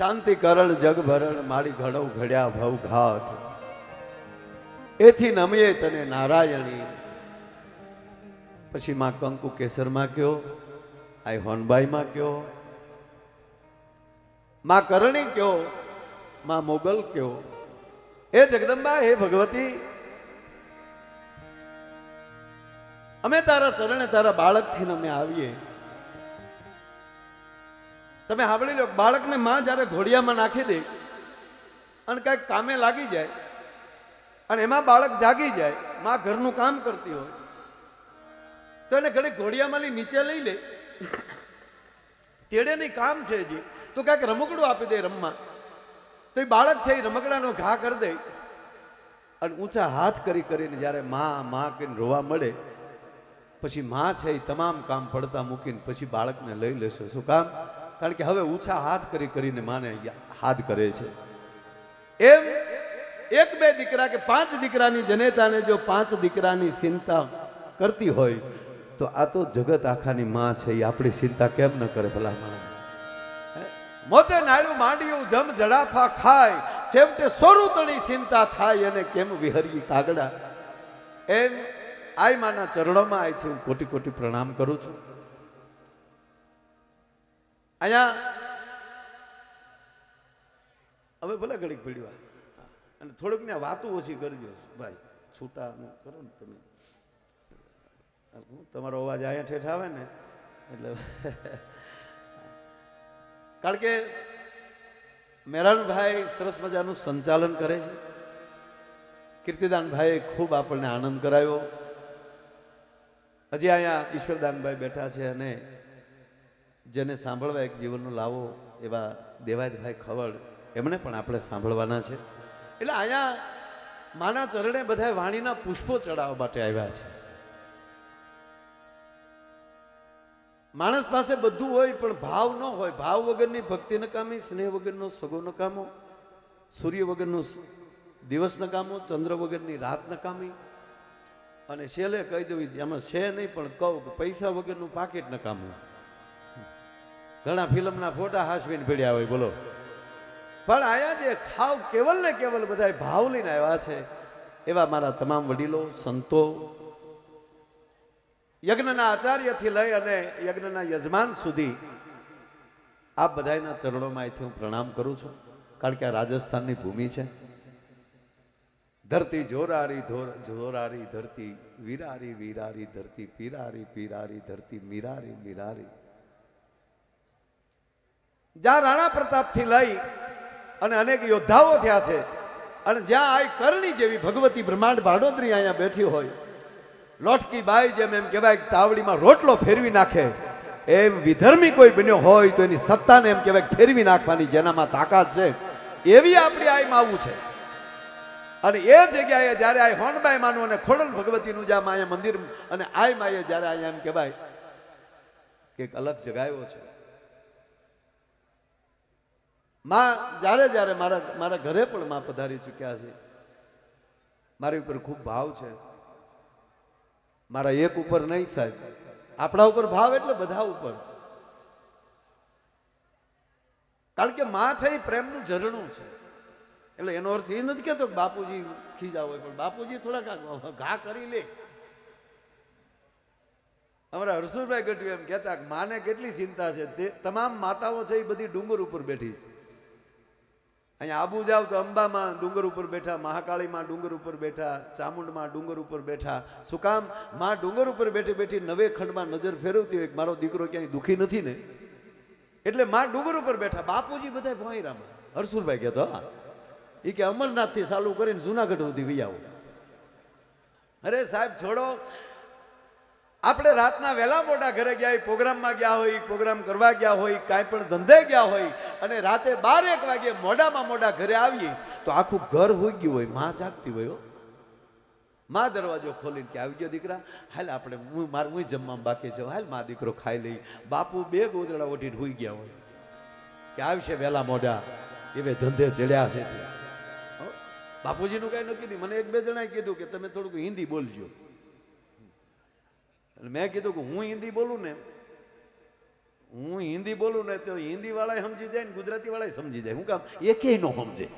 શાંતિ કરળ જગ ભરણ મારી ઘડો ઘડ્યા ભવ ઘાટ એથી નમીએ તને નારાયણી પછી માં કંકુ કેસરમાં કયો આ હોનબાઈમાં કયો માં કરણી કયો માં મોગલ કયો એ જગદંબા હે ભગવતી અમે તારા ચરણે તારા બાળકથી અમે આવીએ તમે સાંભળી લો બાળકને મા જ્યારે ઘોડિયામાં નાખી દે અને કાંઈક કામે લાગી જાય અને એમાં બાળક જાગી જાય માં ઘરનું કામ કરતી હોય તો એને ઘડી ઘોડિયામાં નીચે લઈ લે તેડે નહીં કામ છે હજી તો કાંઈક રમકડું આપી દે રમવા તો એ બાળક છે એ રમકડાનો ઘા કરી દે અને ઊંચા હાથ કરી કરીને જ્યારે મા મા કહીને રોવા મળે પછી મા છે એ તમામ કામ પડતા મૂકીને પછી બાળકને લઈ લેશે શું કામ કારણ કે હવે ઓછા હાથ કરી કરીને માને હાથ કરે છે એમ એક બે દીકરા કે પાંચ દીકરાની જનેતાને જો પાંચ દીકરાની ચિંતા કરતી હોય તો આ તો જગત આખાની માં છે એ આપણી ચિંતા કેમ ન કરે ભલા માણે મોતે નાળું માંડ્યું જમ જડાફા ખાય છેવટે સ્વરૂતની ચિંતા થાય અને કેમ વિહરી કાગડા એમ આઈ માના ચરણોમાં આઈથી હું કોટી કોટી પ્રણામ કરું છું અહીંયા હવે ભલે ઘડીક પીડ્યું અને થોડુંક ને વાતો ઓછી કરી કરજો ભાઈ છૂટા કરો ને તમે તમારો અવાજ અહીંયા ઠેઠ આવે ને એટલે કારણ કે મેરાનભાઈ સરસ મજાનું સંચાલન કરે છે કીર્તિદાનભાઈએ ખૂબ આપણને આનંદ કરાવ્યો હજી અહીંયા ઈશ્વરદાનભાઈ બેઠા છે અને જેને સાંભળવા એક જીવનનો લાવો એવા દેવાજભાઈ ખવડ એમણે પણ આપણે સાંભળવાના છે એટલે અહીંયા માના ચરણે બધા વાણીના પુષ્પો ચડાવવા માટે આવ્યા છે માણસ પાસે બધું હોય પણ ભાવ ન હોય ભાવ વગરની ભક્તિ નકામી સ્નેહ વગરનો સગો નકામો સૂર્ય વગરનો દિવસ નકામો ચંદ્ર વગરની રાત નકામી અને છેલ્લે કહી દેવી આમાં છે નહીં પણ કહું પૈસા વગરનું પાકેટ નકામું ઘણા ફિલ્મના ફોટા હાસવીને પીડ્યા હોય બોલો પણ આયા જે ખાવ કેવલ ને કેવલ બધા ભાવ લઈને આવ્યા છે એવા મારા તમામ વડીલો સંતો યજ્ઞના આચાર્યથી લઈ અને યજ્ઞના યજમાન સુધી આ બધાના ચરણોમાં અહીંથી હું પ્રણામ કરું છું કારણ કે આ રાજસ્થાનની ભૂમિ છે ધરતી જોરારી જોરારી ધરતી વિરારી વિરારી ધરતી પીરારી પીરારી ધરતી મીરારી મીરારી જ્યાં રાણા પ્રતાપથી લઈ અને અનેક યોદ્ધાઓ થયા છે અને જ્યાં આ કરણી જેવી ભગવતી બ્રહ્માંડ ભાડોદરી અહીંયા બેઠી હોય લોટકી બાઈ જેમ એમ કહેવાય તાવડીમાં રોટલો ફેરવી નાખે એમ વિધર્મી કોઈ બન્યો હોય તો એની સત્તાને એમ કહેવાય ફેરવી નાખવાની જેનામાં તાકાત છે એવી આપણી આઈમાં આવું છે અને એ જગ્યાએ જ્યારે આ હોનબાઈ માનું અને ખોડલ ભગવતીનું જ્યાં માયા મંદિર અને આઈ માયે જ્યારે અહીંયા એમ કહેવાય કે એક અલગ જગાયો છે મા જ્યારે જ્યારે મારા મારા ઘરે પણ મા પધારી ચૂક્યા છે મારી ઉપર ખૂબ ભાવ છે મારા એક ઉપર નહીં સાહેબ આપણા ઉપર ભાવ એટલે બધા ઉપર કારણ કે મા છે એ પ્રેમનું ઝરણું છે એટલે એનો અર્થ એ નથી કહેતો બાપુજી ખીજા હોય પણ બાપુજી થોડાક ઘા કરી લે અમારા હર્ષુભાઈ ગઢવી એમ કહેતા માને કેટલી ચિંતા છે તે તમામ માતાઓ છે એ બધી ડુંગર ઉપર બેઠી છે અહીંયા આબુ જાવ તો અંબામાં ડુંગર ઉપર બેઠા મહાકાળીમાં ડુંગર ઉપર બેઠા ચામુંડમાં ડુંગર ઉપર બેઠા શું કામ માં ડુંગર ઉપર બેઠી બેઠી નવે ખંડમાં નજર ફેરવતી હોય મારો દીકરો ક્યાંય દુઃખી નથી ને એટલે માં ડુંગર ઉપર બેઠા બાપુજી બધા ભોંયરામાં હરસુરભાઈ કહેતો હા એ કે અમરનાથથી ચાલુ કરીને જુનાગઢ સુધી આવો અરે સાહેબ છોડો આપણે રાતના વહેલા મોડા ઘરે ગયા હોય પ્રોગ્રામમાં ગયા હોય પ્રોગ્રામ કરવા ગયા હોય કાંઈ પણ ધંધે ગયા હોય અને રાતે બાર એક વાગે મોડામાં મોડા ઘરે આવીએ તો આખું ઘર હોઈ ગયું હોય માં જાગતી હોય માં દરવાજો ખોલીને કે આવી ગયો દીકરા હાલ આપણે હું માર હું જમવામાં બાકી જાઉં હાલ માં દીકરો ખાઈ લઈ બાપુ બે ગોદડા ઓઢી હોઈ ગયા હોય કે આવશે વહેલા મોઢા એવે ધંધે ચડ્યા છે બાપુજીનું કાંઈ નક્કી નહીં મને એક બે જણાએ કીધું કે તમે થોડુંક હિન્દી બોલજો અને મેં કીધું કે હું હિન્દી બોલું ને હું હિન્દી બોલું ને તો હિન્દી વાળા સમજી જાય ને ગુજરાતી વાળા સમજી જાય હું કામ એકે ન સમજે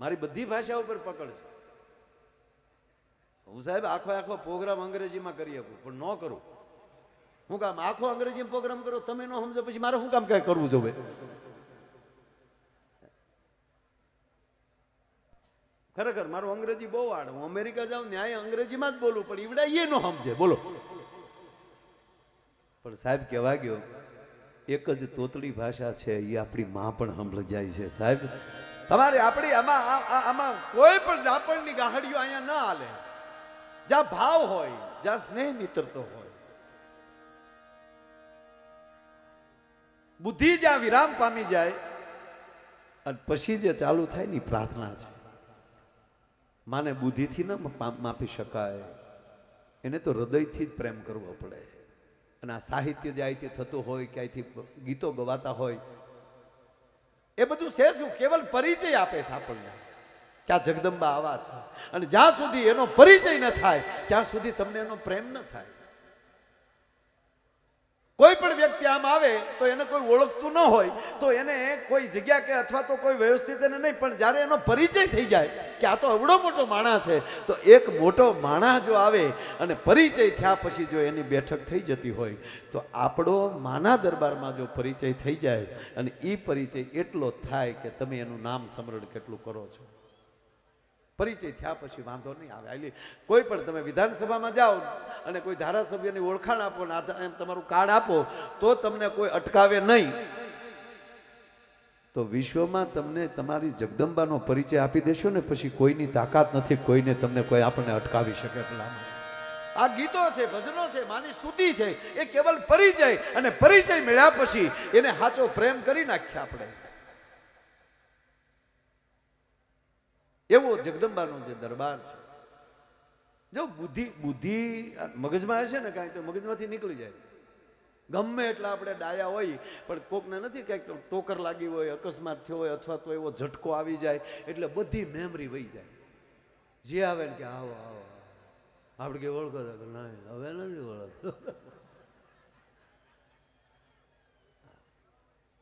મારી બધી ભાષા ઉપર પકડ છે હું સાહેબ આખો આખો પ્રોગ્રામ અંગ્રેજીમાં કરી શકું પણ ન કરું હું કામ આખો અંગ્રેજીમાં પ્રોગ્રામ કરો તમે ન સમજો પછી મારે શું કામ કાંઈ કરવું જોઈએ ખરેખર મારું અંગ્રેજી બહુ આડ હું અમેરિકા જાઉં ન્યાય અંગ્રેજીમાં જ બોલું પણ ઈવડા એ ન સમજે બોલો પણ સાહેબ કહેવા ગયો એક જ તોતળી ભાષા છે એ આપણી માં પણ સંભળ જાય છે સાહેબ તમારે આપણી આમાં આમાં કોઈ પણ ડાપણની ગાહડીઓ અહીંયા ન હાલે જ્યાં ભાવ હોય જ્યાં સ્નેહ મિત્રતો હોય બુદ્ધિ જ્યાં વિરામ પામી જાય અને પછી જે ચાલુ થાય ની પ્રાર્થના છે માને બુદ્ધિથી ન માપી શકાય એને તો હૃદયથી જ પ્રેમ કરવો પડે અને આ સાહિત્ય જે અહીંથી થતું હોય કે અહીંથી ગીતો ગવાતા હોય એ બધું છે શું કેવલ પરિચય આપે છે આપણને કે આ જગદંબા આવા છે અને જ્યાં સુધી એનો પરિચય ન થાય ત્યાં સુધી તમને એનો પ્રેમ ન થાય કોઈ પણ વ્યક્તિ આમ આવે તો એને કોઈ ઓળખતું ન હોય તો એને કોઈ જગ્યા કે અથવા તો કોઈ વ્યવસ્થિત એને નહીં પણ જ્યારે એનો પરિચય થઈ જાય કે આ તો અવડો મોટો માણા છે તો એક મોટો માણા જો આવે અને પરિચય થયા પછી જો એની બેઠક થઈ જતી હોય તો આપણો માના દરબારમાં જો પરિચય થઈ જાય અને એ પરિચય એટલો થાય કે તમે એનું નામ સમરણ કેટલું કરો છો પરિચય થયા પછી વાંધો નહીં આવે એટલે કોઈ પણ તમે વિધાનસભામાં જાઓ અને કોઈ ધારાસભ્યની ઓળખાણ આપો ને એમ તમારું કાર્ડ આપો તો તમને કોઈ અટકાવે નહીં તો વિશ્વમાં તમને તમારી જગદંબાનો પરિચય આપી દેશો ને પછી કોઈની તાકાત નથી કોઈને તમને કોઈ આપણને અટકાવી શકે પેલા આ ગીતો છે ભજનો છે માની સ્તુતિ છે એ કેવલ પરિચય અને પરિચય મળ્યા પછી એને સાચો પ્રેમ કરી નાખ્યા આપણે એવો જગદંબાનો જે દરબાર છે જો બુદ્ધિ બુદ્ધિ મગજમાં હશે ને કાંઈ તો મગજમાંથી નીકળી જાય ગમે એટલા આપણે ડાયા હોય પણ કોકને નથી કંઈક ટોકર લાગી હોય અકસ્માત થયો હોય અથવા તો એવો ઝટકો આવી જાય એટલે બધી મેમરી વહી જાય જે આવે ને કે આવો આવો આપણે કે ઓળખો ના હવે નથી ઓળખતો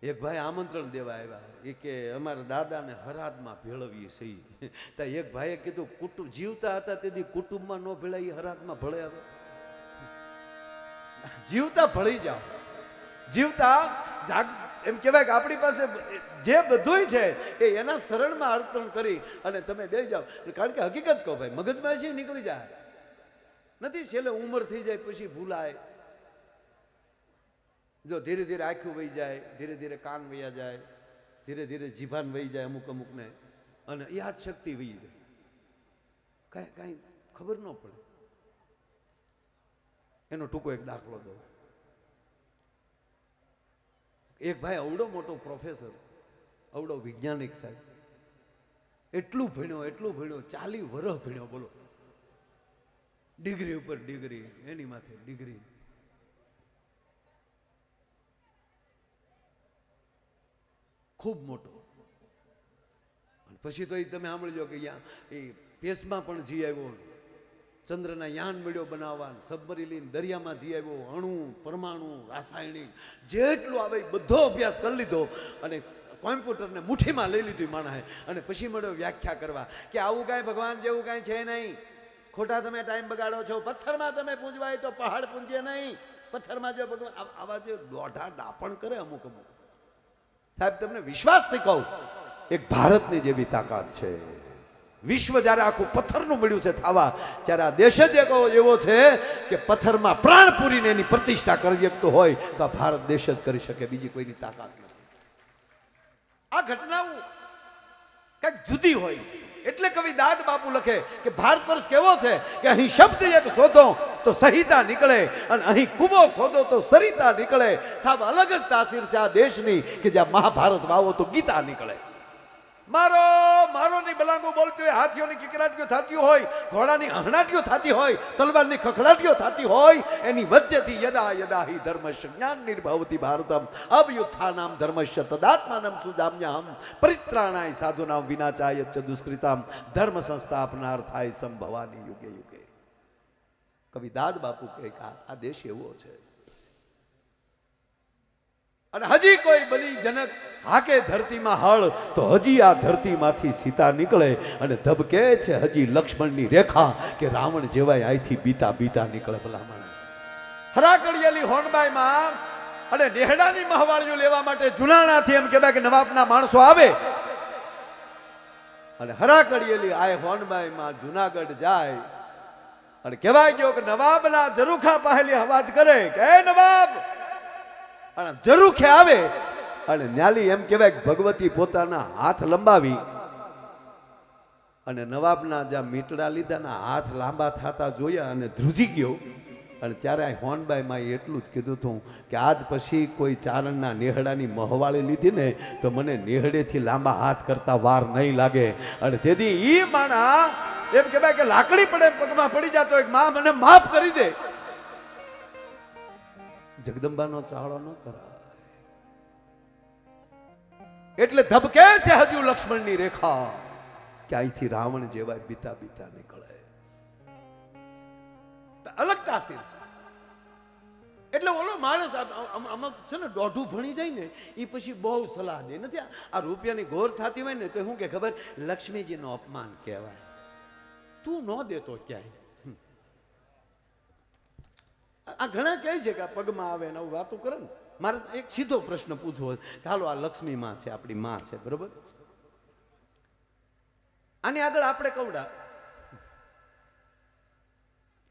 એક ભાઈ આમંત્રણ દેવા આવ્યા એ કે અમારા દાદાને હરાદમાં ભેળવીએ છીએ તો એક ભાઈએ કીધું કુટુંબ જીવતા હતા તેથી કુટુંબમાં ન ભેળાય એ હરાદમાં ભળે જીવતા ભળી જાઓ જીવતા જાગ એમ કહેવાય કે આપણી પાસે જે બધું છે એ એના શરણમાં અર્પણ કરી અને તમે બે જાઓ કારણ કે હકીકત કહો ભાઈ મગજમાં છે નીકળી જાય નથી છેલ્લે ઉંમર થઈ જાય પછી ભૂલાય જો ધીરે ધીરે આંખું વહી જાય ધીરે ધીરે કાન વયા જાય ધીરે ધીરે જીભાન વહી જાય અમુક અમુકને અને યાદ શક્તિ વહી જાય કાંઈ કાંઈ ખબર ન પડે એનો ટૂંકો એક દાખલો દો એક ભાઈ અવડો મોટો પ્રોફેસર અવડો વૈજ્ઞાનિક સાહેબ એટલું ભણ્યો એટલું ભણ્યો ચાલી વરહ ભણ્યો બોલો ડિગ્રી ઉપર ડિગ્રી એની માથે ડિગ્રી ખૂબ મોટો પછી તો એ તમે સાંભળજો કે એ પેસમાં પણ જી આવ્યો ચંદ્રના યાન મળ્યો બનાવવા સબમરીલીન દરિયામાં જી આવ્યો અણુ પરમાણુ રાસાયણિક જેટલું આવે બધો અભ્યાસ કરી લીધો અને કોમ્પ્યુટરને મુઠ્ઠીમાં લઈ લીધું માણસે અને પછી મળ્યો વ્યાખ્યા કરવા કે આવું કાંઈ ભગવાન જેવું કાંઈ છે નહીં ખોટા તમે ટાઈમ બગાડો છો પથ્થરમાં તમે પૂંજવાય તો પહાડ પૂંજે નહીં પથ્થરમાં જો ભગવાન આવા જે દોઢા ડાપણ કરે અમુક અમુક સાહેબ તમને વિશ્વાસથી કહું એક ભારતની જેવી તાકાત છે વિશ્વ જ્યારે આખું પથ્થરનું મળ્યું છે થાવા ત્યારે આ દેશ જ એક એવો છે કે પથ્થરમાં પ્રાણ પૂરીને એની પ્રતિષ્ઠા કરી શકતો હોય તો આ ભારત દેશ જ કરી શકે બીજી કોઈની તાકાત નથી આ ઘટનાઓ કંઈક જુદી હોય એટલે કવિ દાદ બાપુ લખે કે ભારત વર્ષ કેવો છે કે અહીં શબ્દ એક શોધો તો સહિતા નીકળે અને અહીં કુબો ખોદો તો સરિતા નીકળે સાબ અલગ જ તાસીર છે આ દેશની કે જ્યાં મહાભારત વાવો તો ગીતા નીકળે મારો મારો ની બલાંગો બોલતી હોય હાથીઓની કિકરાટીઓ થતી હોય ઘોડાની હણાટીઓ થતી હોય તલવારની ખખડાટીઓ થતી હોય એની વચ્ચેથી યદા યદા હિ ધર્મશ જ્ઞાન નિર્ભવતી ભારતમ અબ અભયુત્થાનામ ધર્મશ તદાત્માનમ સુદામ્યાહમ પરિત્રાણાય સાધુનામ વિનાચાય ચ દુષ્કૃતામ ધર્મ સંસ્થાપનાર થાય સંભવાની યુગે યુગે કવિ દાદ બાપુ કહે આ દેશ એવો છે અને હજી કોઈ બલી જનક હાકે ધરતીમાં હળ તો હજી આ ધરતીમાંથી સીતા નીકળે અને ધબકે છે હજી લક્ષ્મણની રેખા કે રાવણ જેવાય અહીંથી બીતા બીતા નીકળે ભલામણ હરાકડિયેલી હોનબાઈ માં અને નેહડાની મહવાળીઓ લેવા માટે જુનાણાથી એમ કહેવાય કે નવાબના માણસો આવે અને હરાકડિયેલી આ હોનબાઈ માં જુનાગઢ જાય અને કહેવાય ગયો કે નવાબના જરૂખા પહેલી અવાજ કરે કે નવાબ અને જરૂખે આવે અને ન્યાલી એમ કહેવાય કે ભગવતી પોતાના હાથ લંબાવી અને નવાબના જ્યાં મીટડા લીધાના હાથ લાંબા થતા જોયા અને ધ્રુજી ગયો અને ત્યારે આ હોનબાઈ માએ એટલું જ કીધું હતું કે આજ પછી કોઈ ચારણના નેહડાની મહવાળી લીધી ને તો મને નેહડેથી લાંબા હાથ કરતા વાર નહીં લાગે અને તેથી એ માણા એમ કહેવાય કે લાકડી પડે પગમાં પડી જતો એક મા મને માફ કરી દે જગદંબાનો ચાળો ન કરાવ એટલે ધબકે છે હજુ લક્ષ્મણની રેખા કે અહીંથી રાવણ જેવા બીતા બીતા નીકળે અલગ તાસીર એટલે ઓલો માણસ આમાં છે ને દોઢું ભણી જાય ને એ પછી બહુ સલાહ દે નથી આ રૂપિયાની ગોર થતી હોય ને તો શું કે ખબર લક્ષ્મીજીનો અપમાન કહેવાય તું ન દેતો ક્યાંય આ ઘણા કહે છે કે પગમાં આવે ને આવું વાતું કરે ને મારે એક સીધો પ્રશ્ન પૂછવો ચાલો આ લક્ષ્મી માં છે આપણી માં છે બરોબર આની આગળ આપણે કવડા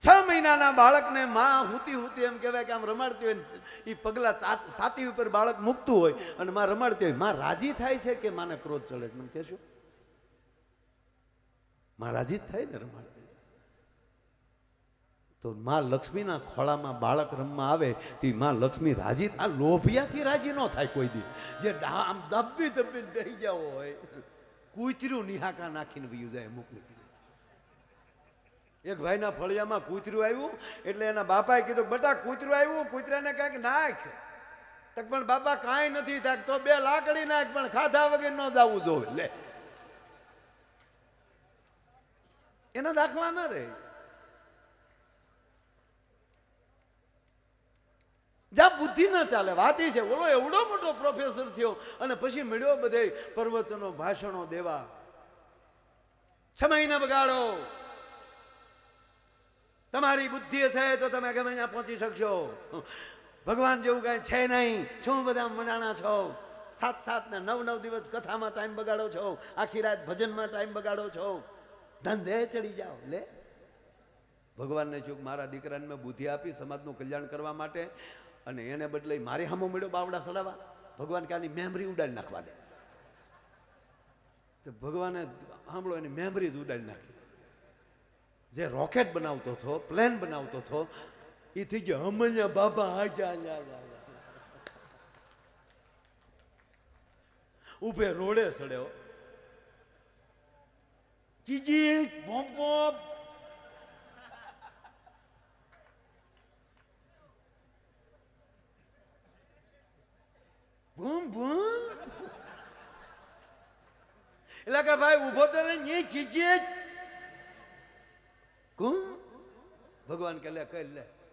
છ મહિનાના બાળકને માં હુતી હુતી એમ કહેવાય કે આમ રમાડતી હોય એ પગલાં સાતી ઉપર બાળક મૂકતું હોય અને માં રમાડતી હોય માં રાજી થાય છે કે માને ક્રોધ ચડે છે મને કહેશો માં રાજી થાય ને રમાડતી તો માં લક્ષ્મીના ખોળામાં બાળક રમવા આવે તે માં લક્ષ્મી રાજી આ લોભિયાથી રાજી ન થાય કોઈ દી જે આમ દબી દબી થઈ જાવ હોય કૂતર્યું નિહાકા નાખીને વયું જાય અમુક એક ભાઈના ફળિયામાં કૂતરું આવ્યું એટલે એના બાપાએ કીધું બેટા કૂતરું આવ્યું કૂતરાને કાંઈક નાખ તક પણ બાપા કાંઈ નથી થાક તો બે લાકડી નાખ પણ ખાધા વગર ન દાવું જોવે લે એના દાખલા ના રહે જ્યાં બુદ્ધિ ન ચાલે વાત એ છે ઓલો એવડો મોટો પ્રોફેસર થયો અને પછી મળ્યો બધે પ્રવચનો ભાષણો દેવા સમય ન બગાડો તમારી બુદ્ધિ છે તો તમે ગમે ત્યાં પહોંચી શકશો ભગવાન જેવું કાંઈ છે નહીં શું બધા મનાણા છો સાત સાત ને નવ નવ દિવસ કથામાં ટાઈમ બગાડો છો આખી રાત ભજનમાં ટાઈમ બગાડો છો ધંધે ચડી જાઓ લે ભગવાનને ચૂક મારા દીકરાને મેં બુદ્ધિ આપી સમાજનું કલ્યાણ કરવા માટે અને એને બદલે મારે હામો મળ્યો બાવડા સડાવા ભગવાન કે આની મેમરી ઉડાડી નાખવા દે તો ભગવાને સાંભળો એની મેમરી જ ઉડાડી નાખી જે રોકેટ બનાવતો હતો પ્લેન બનાવતો હતો એ થઈ ગયો હમણાં બાબા આજા ઉભે રોડે સડ્યો કીજી ભોંપોપ હું ભૂમ એટલે કે ભાઈ ઉભો તો નહીં ચીચી જ ભગવાન કે લે કઈ લે